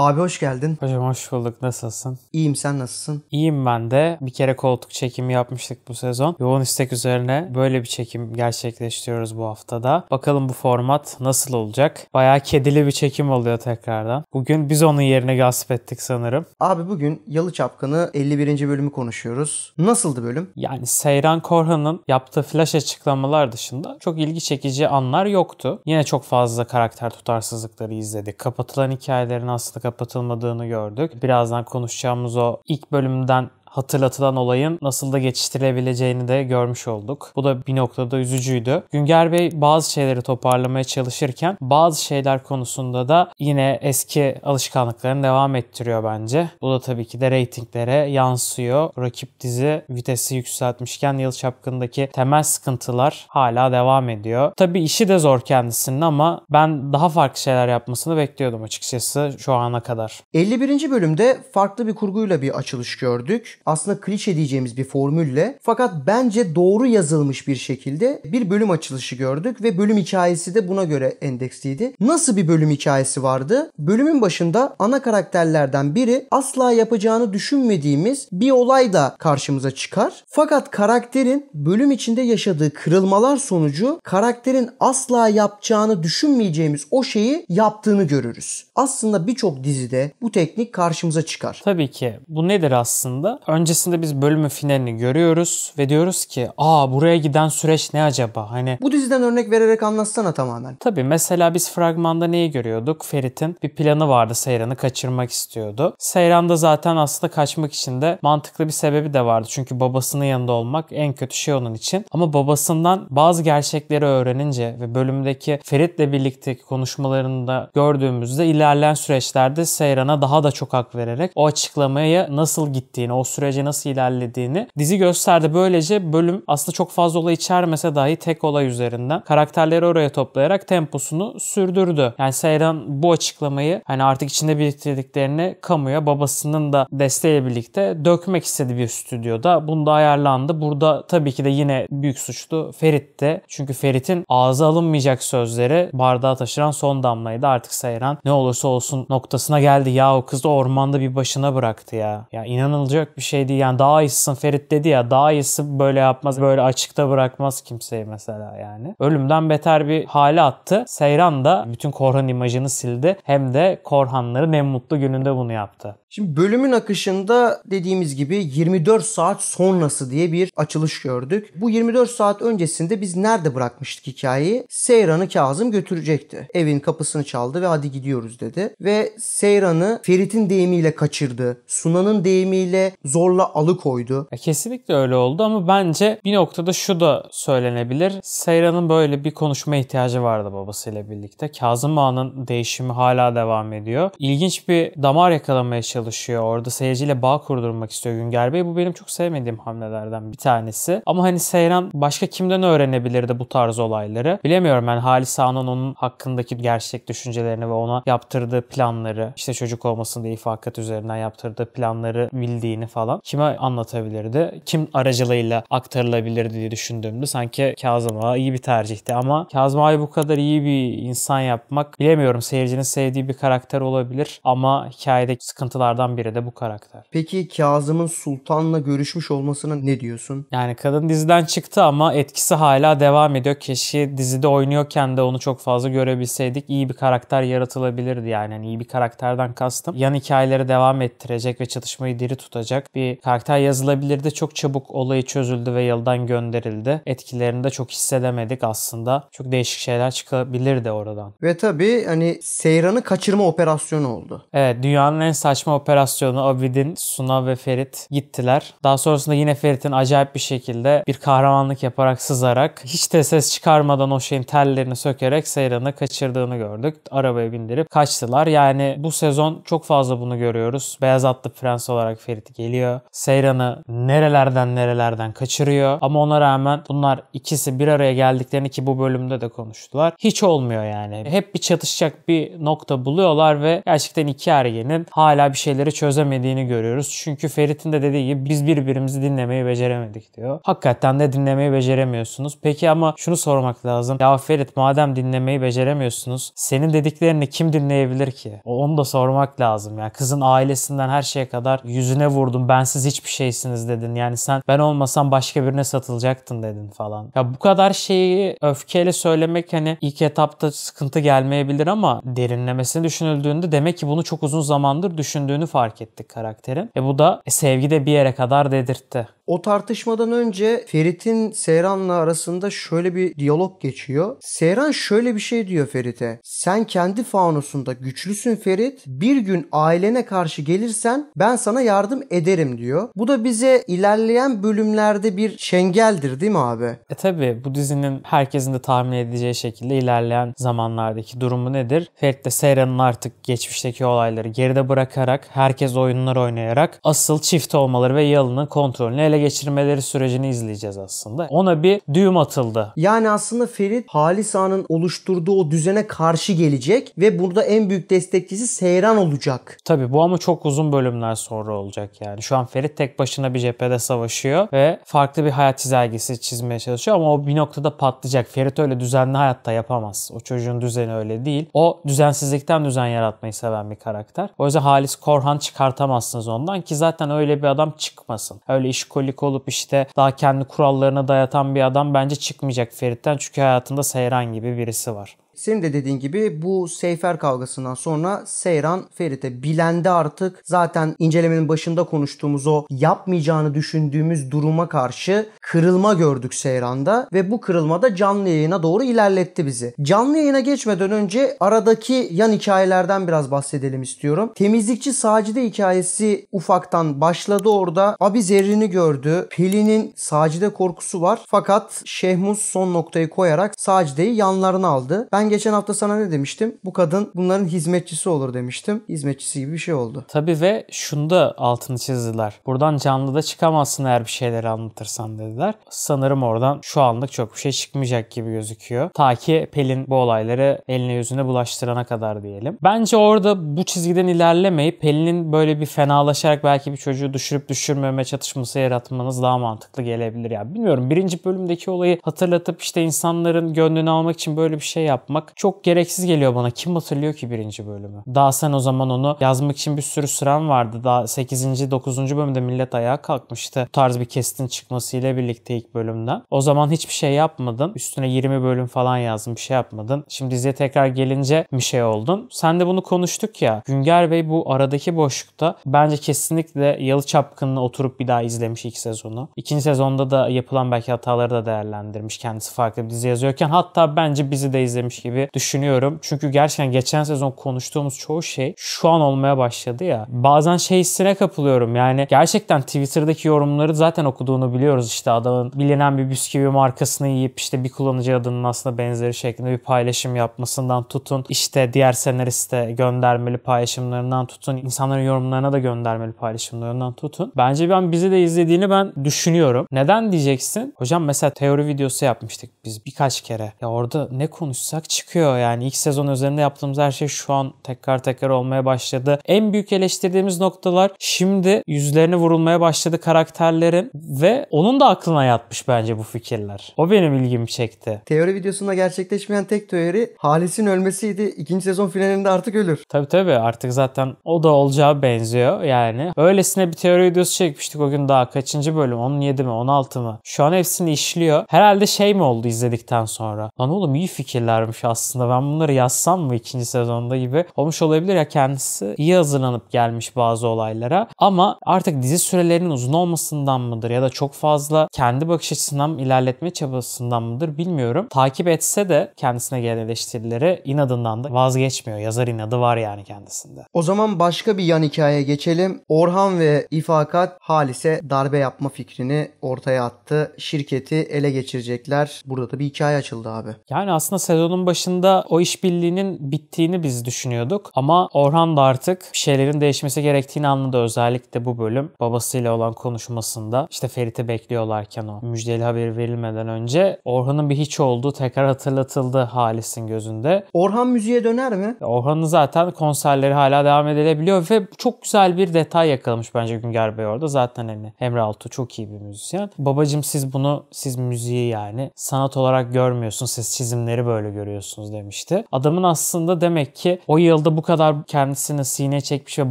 Abi hoş geldin. Hocam hoş bulduk. Nasılsın? İyiyim sen nasılsın? İyiyim ben de. Bir kere koltuk çekimi yapmıştık bu sezon. Yoğun istek üzerine böyle bir çekim gerçekleştiriyoruz bu haftada. Bakalım bu format nasıl olacak? Baya kedili bir çekim oluyor tekrardan. Bugün biz onun yerine gasp ettik sanırım. Abi bugün Yalı Çapkını 51. bölümü konuşuyoruz. Nasıldı bölüm? Yani Seyran Korhan'ın yaptığı flash açıklamalar dışında çok ilgi çekici anlar yoktu. Yine çok fazla karakter tutarsızlıkları izledik. Kapatılan hikayelerin aslında kapatılmadığını gördük. Birazdan konuşacağımız o ilk bölümden hatırlatılan olayın nasıl da geçiştirilebileceğini de görmüş olduk. Bu da bir noktada üzücüydü. Günger Bey bazı şeyleri toparlamaya çalışırken bazı şeyler konusunda da yine eski alışkanlıklarını devam ettiriyor bence. Bu da tabii ki de reytinglere yansıyor. Rakip dizi vitesi yükseltmişken yıl çapkındaki temel sıkıntılar hala devam ediyor. Tabii işi de zor kendisinin ama ben daha farklı şeyler yapmasını bekliyordum açıkçası şu ana kadar. 51. bölümde farklı bir kurguyla bir açılış gördük aslında klişe diyeceğimiz bir formülle fakat bence doğru yazılmış bir şekilde bir bölüm açılışı gördük ve bölüm hikayesi de buna göre endeksliydi. Nasıl bir bölüm hikayesi vardı? Bölümün başında ana karakterlerden biri asla yapacağını düşünmediğimiz bir olay da karşımıza çıkar. Fakat karakterin bölüm içinde yaşadığı kırılmalar sonucu karakterin asla yapacağını düşünmeyeceğimiz o şeyi yaptığını görürüz. Aslında birçok dizide bu teknik karşımıza çıkar. Tabii ki. Bu nedir aslında? öncesinde biz bölümün finalini görüyoruz ve diyoruz ki aa buraya giden süreç ne acaba? Hani Bu diziden örnek vererek anlatsana tamamen. Tabii mesela biz fragmanda neyi görüyorduk? Ferit'in bir planı vardı Seyran'ı kaçırmak istiyordu. Seyran da zaten aslında kaçmak için de mantıklı bir sebebi de vardı. Çünkü babasının yanında olmak en kötü şey onun için. Ama babasından bazı gerçekleri öğrenince ve bölümdeki Ferit'le birlikteki konuşmalarında gördüğümüzde ilerleyen süreçlerde Seyran'a daha da çok hak vererek o açıklamaya nasıl gittiğini, o süreç sürece nasıl ilerlediğini dizi gösterdi. Böylece bölüm aslında çok fazla olay içermese dahi tek olay üzerinden karakterleri oraya toplayarak temposunu sürdürdü. Yani Seyran bu açıklamayı hani artık içinde biriktirdiklerini kamuya babasının da desteğiyle birlikte dökmek istedi bir stüdyoda. bunda ayarlandı. Burada tabii ki de yine büyük suçlu Ferit'ti. Çünkü Ferit'in ağza alınmayacak sözleri bardağa taşıran son damlaydı. Artık Seyran ne olursa olsun noktasına geldi. Ya o kız da ormanda bir başına bıraktı ya. Ya inanılacak bir şey şey değil yani daha iyisisin Ferit dedi ya daha iyisi böyle yapmaz böyle açıkta bırakmaz kimseyi mesela yani. Ölümden beter bir hale attı. Seyran da bütün Korhan imajını sildi. Hem de Korhanları en mutlu gününde bunu yaptı. Şimdi bölümün akışında dediğimiz gibi 24 saat sonrası diye bir açılış gördük. Bu 24 saat öncesinde biz nerede bırakmıştık hikayeyi? Seyran'ı Kazım götürecekti. Evin kapısını çaldı ve hadi gidiyoruz dedi. Ve Seyran'ı Ferit'in deyimiyle kaçırdı. Sunan'ın deyimiyle zor zorla alıkoydu. Ya kesinlikle öyle oldu ama bence bir noktada şu da söylenebilir. Seyran'ın böyle bir konuşma ihtiyacı vardı babasıyla birlikte. Kazım Ağa'nın değişimi hala devam ediyor. İlginç bir damar yakalamaya çalışıyor orada. Seyirciyle bağ kurdurmak istiyor Günger Bey. Bu benim çok sevmediğim hamlelerden bir tanesi. Ama hani Seyran başka kimden öğrenebilirdi bu tarz olayları? Bilemiyorum ben yani Halis Ağa'nın onun hakkındaki gerçek düşüncelerini ve ona yaptırdığı planları, işte çocuk olmasın diye ifakat üzerinden yaptırdığı planları bildiğini falan falan kime anlatabilirdi? Kim aracılığıyla aktarılabilirdi diye düşündüğümde sanki Kazım Ağa iyi bir tercihti ama Kazım Ağa'yı bu kadar iyi bir insan yapmak bilemiyorum seyircinin sevdiği bir karakter olabilir ama hikayedeki sıkıntılardan biri de bu karakter. Peki Kazım'ın Sultan'la görüşmüş olmasına ne diyorsun? Yani kadın diziden çıktı ama etkisi hala devam ediyor. Keşke dizide oynuyorken de onu çok fazla görebilseydik iyi bir karakter yaratılabilirdi yani. yani iyi bir karakterden kastım. Yan hikayeleri devam ettirecek ve çatışmayı diri tutacak bir karakter yazılabilirdi. Çok çabuk olayı çözüldü ve yıldan gönderildi. Etkilerini de çok hissedemedik aslında. Çok değişik şeyler çıkabilirdi oradan. Ve tabii hani Seyran'ı kaçırma operasyonu oldu. Evet dünyanın en saçma operasyonu Abid'in, Suna ve Ferit gittiler. Daha sonrasında yine Ferit'in acayip bir şekilde bir kahramanlık yaparak sızarak hiç de ses çıkarmadan o şeyin tellerini sökerek Seyran'ı kaçırdığını gördük. Arabaya bindirip kaçtılar. Yani bu sezon çok fazla bunu görüyoruz. Beyaz atlı prens olarak Ferit geliyor yapıyor. Seyran'ı nerelerden nerelerden kaçırıyor. Ama ona rağmen bunlar ikisi bir araya geldiklerini ki bu bölümde de konuştular. Hiç olmuyor yani. Hep bir çatışacak bir nokta buluyorlar ve gerçekten iki ergenin hala bir şeyleri çözemediğini görüyoruz. Çünkü Ferit'in de dediği gibi biz birbirimizi dinlemeyi beceremedik diyor. Hakikaten de dinlemeyi beceremiyorsunuz. Peki ama şunu sormak lazım. Ya Ferit madem dinlemeyi beceremiyorsunuz senin dediklerini kim dinleyebilir ki? Onu da sormak lazım. Yani kızın ailesinden her şeye kadar yüzüne vurdum ben bensiz hiçbir şeysiniz dedin. Yani sen ben olmasam başka birine satılacaktın dedin falan. Ya bu kadar şeyi öfkeyle söylemek hani ilk etapta sıkıntı gelmeyebilir ama derinlemesine düşünüldüğünde demek ki bunu çok uzun zamandır düşündüğünü fark ettik karakterin. E bu da sevgi de bir yere kadar dedirtti. O tartışmadan önce Ferit'in Seyran'la arasında şöyle bir diyalog geçiyor. Seyran şöyle bir şey diyor Ferit'e. Sen kendi faunusunda güçlüsün Ferit. Bir gün ailene karşı gelirsen ben sana yardım ederim diyor. Bu da bize ilerleyen bölümlerde bir şengeldir değil mi abi? E tabi bu dizinin herkesin de tahmin edeceği şekilde ilerleyen zamanlardaki durumu nedir? Ferit de Seyran'ın artık geçmişteki olayları geride bırakarak herkes oyunlar oynayarak asıl çift olmaları ve yalının kontrolünü ele geçirmeleri sürecini izleyeceğiz aslında. Ona bir düğüm atıldı. Yani aslında Ferit Halis Ağa'nın oluşturduğu o düzene karşı gelecek ve burada en büyük destekçisi Seyran olacak. Tabi bu ama çok uzun bölümler sonra olacak yani. Şu an Ferit tek başına bir cephede savaşıyor ve farklı bir hayat çizelgesi çizmeye çalışıyor ama o bir noktada patlayacak. Ferit öyle düzenli hayatta yapamaz. O çocuğun düzeni öyle değil. O düzensizlikten düzen yaratmayı seven bir karakter. O yüzden Halis Korhan çıkartamazsınız ondan ki zaten öyle bir adam çıkmasın. Öyle işkolik alkolik olup işte daha kendi kurallarına dayatan bir adam bence çıkmayacak Ferit'ten. Çünkü hayatında Seyran gibi birisi var. Senin de dediğin gibi bu Seyfer kavgasından sonra Seyran Ferit'e bilendi artık. Zaten incelemenin başında konuştuğumuz o yapmayacağını düşündüğümüz duruma karşı kırılma gördük Seyran'da ve bu kırılma da canlı yayına doğru ilerletti bizi. Canlı yayına geçmeden önce aradaki yan hikayelerden biraz bahsedelim istiyorum. Temizlikçi Sacide hikayesi ufaktan başladı orada. Abi Zerrin'i gördü. Pelin'in Sacide korkusu var. Fakat Şehmus son noktayı koyarak Sacide'yi yanlarına aldı. Ben geçen hafta sana ne demiştim? Bu kadın bunların hizmetçisi olur demiştim. Hizmetçisi gibi bir şey oldu. Tabii ve şunda altını çizdiler. Buradan canlıda çıkamazsın eğer bir şeyleri anlatırsan dediler. Sanırım oradan şu anlık çok bir şey çıkmayacak gibi gözüküyor. Ta ki Pelin bu olayları eline yüzüne bulaştırana kadar diyelim. Bence orada bu çizgiden ilerlemeyip Pelin'in böyle bir fenalaşarak belki bir çocuğu düşürüp düşürmeme çatışması yaratmanız daha mantıklı gelebilir. Ya yani bilmiyorum birinci bölümdeki olayı hatırlatıp işte insanların gönlünü almak için böyle bir şey yapmak yapmak çok gereksiz geliyor bana. Kim hatırlıyor ki birinci bölümü? Daha sen o zaman onu yazmak için bir sürü süren vardı. Daha 8. 9. bölümde millet ayağa kalkmıştı. Bu tarz bir kestin çıkmasıyla birlikte ilk bölümden. O zaman hiçbir şey yapmadın. Üstüne 20 bölüm falan yazdım. Bir şey yapmadın. Şimdi diziye tekrar gelince bir şey oldun. Sen de bunu konuştuk ya. Günger Bey bu aradaki boşlukta bence kesinlikle Yalı Çapkın'la oturup bir daha izlemiş ilk sezonu. İkinci sezonda da yapılan belki hataları da değerlendirmiş. Kendisi farklı bir dizi yazıyorken hatta bence bizi de izlemiş gibi gibi düşünüyorum. Çünkü gerçekten geçen sezon konuştuğumuz çoğu şey şu an olmaya başladı ya. Bazen şey hissine kapılıyorum yani gerçekten Twitter'daki yorumları zaten okuduğunu biliyoruz işte adamın bilinen bir bisküvi markasını yiyip işte bir kullanıcı adının aslında benzeri şeklinde bir paylaşım yapmasından tutun işte diğer senariste göndermeli paylaşımlarından tutun insanların yorumlarına da göndermeli paylaşımlarından tutun. Bence ben bizi de izlediğini ben düşünüyorum. Neden diyeceksin? Hocam mesela teori videosu yapmıştık biz birkaç kere. Ya orada ne konuşsak çıkıyor yani. ilk sezon üzerinde yaptığımız her şey şu an tekrar tekrar olmaya başladı. En büyük eleştirdiğimiz noktalar şimdi yüzlerine vurulmaya başladı karakterlerin ve onun da aklına yatmış bence bu fikirler. O benim ilgimi çekti. Teori videosunda gerçekleşmeyen tek teori Halis'in ölmesiydi. İkinci sezon finalinde artık ölür. Tabii tabii artık zaten o da olacağı benziyor yani. Öylesine bir teori videosu çekmiştik o gün daha kaçıncı bölüm 17 mi 16 mı? Şu an hepsini işliyor. Herhalde şey mi oldu izledikten sonra? Lan oğlum iyi fikirlermiş olmuş aslında. Ben bunları yazsam mı ikinci sezonda gibi olmuş olabilir ya kendisi iyi hazırlanıp gelmiş bazı olaylara. Ama artık dizi sürelerinin uzun olmasından mıdır ya da çok fazla kendi bakış açısından ilerletme çabasından mıdır bilmiyorum. Takip etse de kendisine gelen eleştirileri inadından da vazgeçmiyor. Yazar inadı var yani kendisinde. O zaman başka bir yan hikayeye geçelim. Orhan ve İfakat Halis'e darbe yapma fikrini ortaya attı. Şirketi ele geçirecekler. Burada da bir hikaye açıldı abi. Yani aslında sezonun başında o işbirliğinin bittiğini biz düşünüyorduk. Ama Orhan da artık bir şeylerin değişmesi gerektiğini anladı. Özellikle bu bölüm babasıyla olan konuşmasında işte Ferit'i bekliyorlarken o müjdeli haberi verilmeden önce Orhan'ın bir hiç olduğu tekrar hatırlatıldı Halis'in gözünde. Orhan müziğe döner mi? Orhan'ın zaten konserleri hala devam edilebiliyor ve çok güzel bir detay yakalamış bence Günger Bey orada. Zaten hani Emre Altuğ çok iyi bir müzisyen. Babacım siz bunu siz müziği yani sanat olarak görmüyorsunuz. Siz çizimleri böyle görüyorsunuz görüyorsunuz demişti. Adamın aslında demek ki o yılda bu kadar kendisini sine çekmiş ve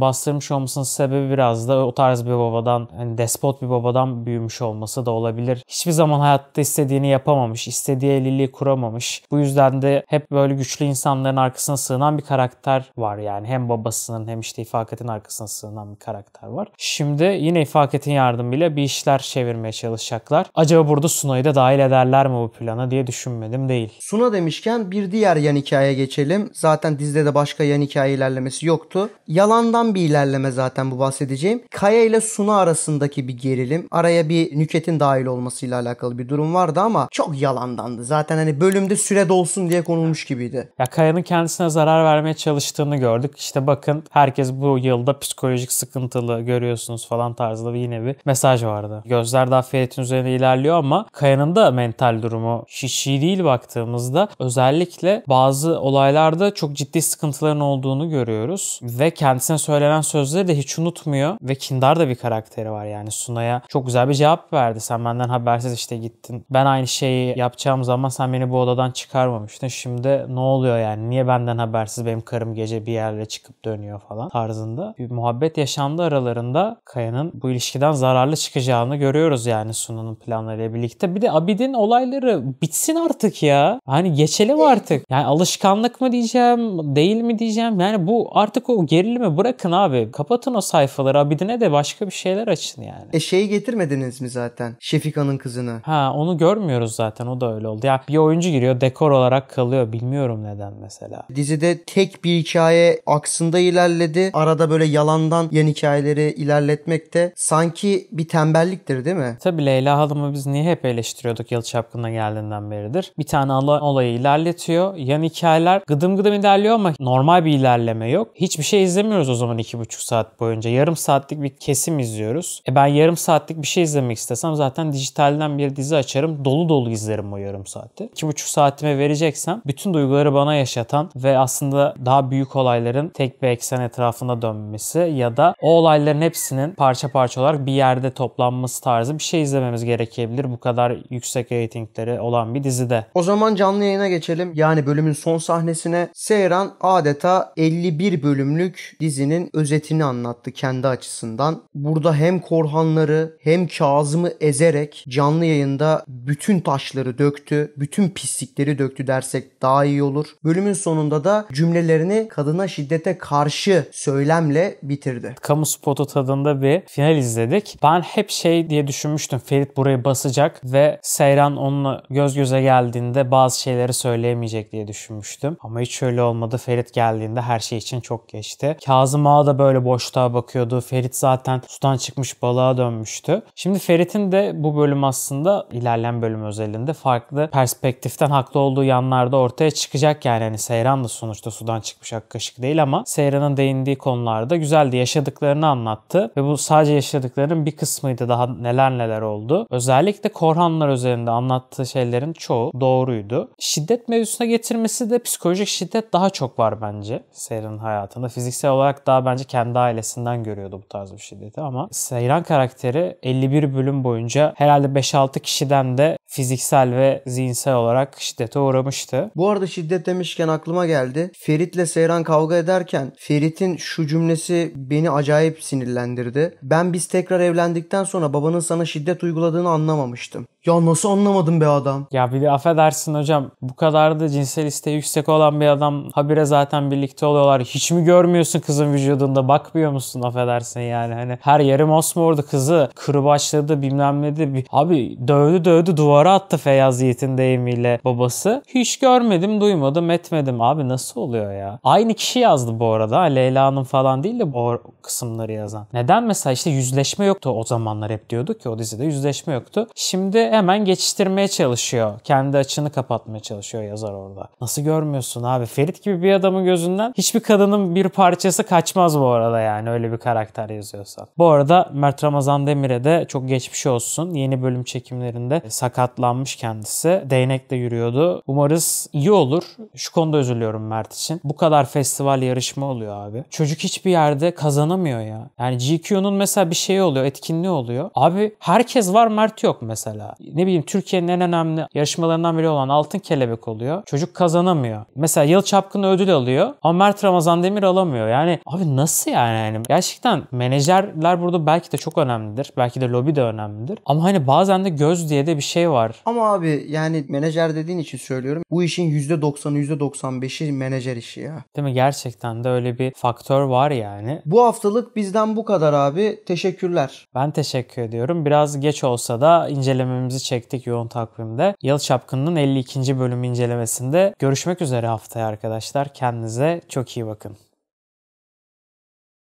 bastırmış olmasının sebebi biraz da o tarz bir babadan, hani despot bir babadan büyümüş olması da olabilir. Hiçbir zaman hayatta istediğini yapamamış, istediği evliliği kuramamış. Bu yüzden de hep böyle güçlü insanların arkasına sığınan bir karakter var yani. Hem babasının hem işte ifaketin arkasına sığınan bir karakter var. Şimdi yine İfakat'in yardımıyla bir işler çevirmeye çalışacaklar. Acaba burada Suna'yı da dahil ederler mi bu plana diye düşünmedim değil. Suna demişken bir bir diğer yan hikaye geçelim. Zaten dizide de başka yan hikaye ilerlemesi yoktu. Yalandan bir ilerleme zaten bu bahsedeceğim. Kaya ile Suna arasındaki bir gerilim. Araya bir Nüket'in dahil olmasıyla alakalı bir durum vardı ama çok yalandandı. Zaten hani bölümde süre dolsun diye konulmuş gibiydi. Ya Kaya'nın kendisine zarar vermeye çalıştığını gördük. İşte bakın herkes bu yılda psikolojik sıkıntılı görüyorsunuz falan tarzında bir yine bir mesaj vardı. Gözler daha Ferit'in üzerine ilerliyor ama Kaya'nın da mental durumu şişi değil baktığımızda özellikle özellikle bazı olaylarda çok ciddi sıkıntıların olduğunu görüyoruz. Ve kendisine söylenen sözleri de hiç unutmuyor. Ve kindar da bir karakteri var yani. Suna'ya çok güzel bir cevap verdi. Sen benden habersiz işte gittin. Ben aynı şeyi yapacağım zaman sen beni bu odadan çıkarmamıştın. Şimdi ne oluyor yani? Niye benden habersiz benim karım gece bir yerle çıkıp dönüyor falan tarzında. Bir muhabbet yaşandı aralarında. Kaya'nın bu ilişkiden zararlı çıkacağını görüyoruz yani Suna'nın planlarıyla birlikte. Bir de Abid'in olayları bitsin artık ya. Hani geçeli var artık. Yani alışkanlık mı diyeceğim, değil mi diyeceğim. Yani bu artık o gerilimi bırakın abi. Kapatın o sayfaları. Abidine de başka bir şeyler açın yani. E şeyi getirmediniz mi zaten? Şefika'nın kızını. Ha onu görmüyoruz zaten. O da öyle oldu. Ya bir oyuncu giriyor dekor olarak kalıyor. Bilmiyorum neden mesela. Dizide tek bir hikaye aksında ilerledi. Arada böyle yalandan yeni hikayeleri ilerletmekte sanki bir tembelliktir değil mi? Tabii Leyla Hanım'ı biz niye hep eleştiriyorduk Yıl Çapkın'a geldiğinden beridir. Bir tane olayı ilerletiyor artıyor. Yan hikayeler gıdım gıdım ilerliyor ama normal bir ilerleme yok. Hiçbir şey izlemiyoruz o zaman 2,5 saat boyunca. Yarım saatlik bir kesim izliyoruz. E ben yarım saatlik bir şey izlemek istesem zaten dijitalden bir dizi açarım. Dolu dolu izlerim o yarım saati. 2,5 saatime vereceksem bütün duyguları bana yaşatan ve aslında daha büyük olayların tek bir eksen etrafında dönmesi ya da o olayların hepsinin parça parça olarak bir yerde toplanması tarzı bir şey izlememiz gerekebilir bu kadar yüksek reytingleri olan bir dizide. O zaman canlı yayına geçelim yani bölümün son sahnesine Seyran adeta 51 bölümlük dizinin özetini anlattı kendi açısından. Burada hem Korhanları hem Kazım'ı ezerek canlı yayında bütün taşları döktü, bütün pislikleri döktü dersek daha iyi olur. Bölümün sonunda da cümlelerini kadına şiddete karşı söylemle bitirdi. Kamu spotu tadında bir final izledik. Ben hep şey diye düşünmüştüm. Ferit burayı basacak ve Seyran onunla göz göze geldiğinde bazı şeyleri söyleyemeyecek gelmeyecek diye düşünmüştüm. Ama hiç öyle olmadı. Ferit geldiğinde her şey için çok geçti. Kazım Ağa da böyle boşluğa bakıyordu. Ferit zaten sudan çıkmış balığa dönmüştü. Şimdi Ferit'in de bu bölüm aslında ilerleyen bölüm özelinde farklı perspektiften haklı olduğu yanlarda ortaya çıkacak yani. Hani Seyran da sonuçta sudan çıkmış akkaşık değil ama Seyran'ın değindiği konularda güzeldi. Yaşadıklarını anlattı ve bu sadece yaşadıklarının bir kısmıydı. Daha neler neler oldu. Özellikle Korhanlar üzerinde anlattığı şeylerin çoğu doğruydu. Şiddet mevzusu üstüne getirmesi de psikolojik şiddet daha çok var bence Seyran'ın hayatında. Fiziksel olarak daha bence kendi ailesinden görüyordu bu tarz bir şiddeti ama Seyran karakteri 51 bölüm boyunca herhalde 5-6 kişiden de fiziksel ve zihinsel olarak şiddete uğramıştı. Bu arada şiddet demişken aklıma geldi. Ferit'le Seyran kavga ederken Ferit'in şu cümlesi beni acayip sinirlendirdi. Ben biz tekrar evlendikten sonra babanın sana şiddet uyguladığını anlamamıştım. Ya nasıl anlamadım be adam? Ya bir de affedersin hocam bu kadar da cinsel isteği yüksek olan bir adam habire zaten birlikte oluyorlar. Hiç mi görmüyorsun kızın vücudunda bakmıyor musun affedersin yani hani her yeri mosmordu kızı kırbaçladı bilmem ne de abi dövdü dövdü duvara attı Feyyaz Yiğit'in deyimiyle babası. Hiç görmedim duymadım etmedim abi nasıl oluyor ya? Aynı kişi yazdı bu arada Leyla'nın falan değil de o kısımları yazan. Neden mesela işte yüzleşme yoktu o zamanlar hep diyorduk ki o dizide yüzleşme yoktu. Şimdi hemen geçiştirmeye çalışıyor. Kendi açını kapatmaya çalışıyor yazar orada. Nasıl görmüyorsun abi? Ferit gibi bir adamın gözünden hiçbir kadının bir parçası kaçmaz bu arada yani öyle bir karakter yazıyorsa. Bu arada Mert Ramazan Demir'e de çok geçmiş olsun. Yeni bölüm çekimlerinde sakatlanmış kendisi. Değnekle yürüyordu. Umarız iyi olur. Şu konuda üzülüyorum Mert için. Bu kadar festival yarışma oluyor abi. Çocuk hiçbir yerde kazanamıyor ya. Yani GQ'nun mesela bir şeyi oluyor, etkinliği oluyor. Abi herkes var Mert yok mesela ne bileyim Türkiye'nin en önemli yarışmalarından biri olan Altın Kelebek oluyor. Çocuk kazanamıyor. Mesela Yıl Çapkını ödül alıyor ama Mert Ramazan Demir alamıyor. Yani abi nasıl yani? yani gerçekten menajerler burada belki de çok önemlidir. Belki de lobi de önemlidir. Ama hani bazen de göz diye de bir şey var. Ama abi yani menajer dediğin için söylüyorum. Bu işin %90'ı %95'i menajer işi ya. Değil mi? Gerçekten de öyle bir faktör var yani. Bu haftalık bizden bu kadar abi. Teşekkürler. Ben teşekkür ediyorum. Biraz geç olsa da incelememiz dikkatimizi çektik yoğun takvimde. Yalı Çapkın'ın 52. bölüm incelemesinde görüşmek üzere haftaya arkadaşlar. Kendinize çok iyi bakın.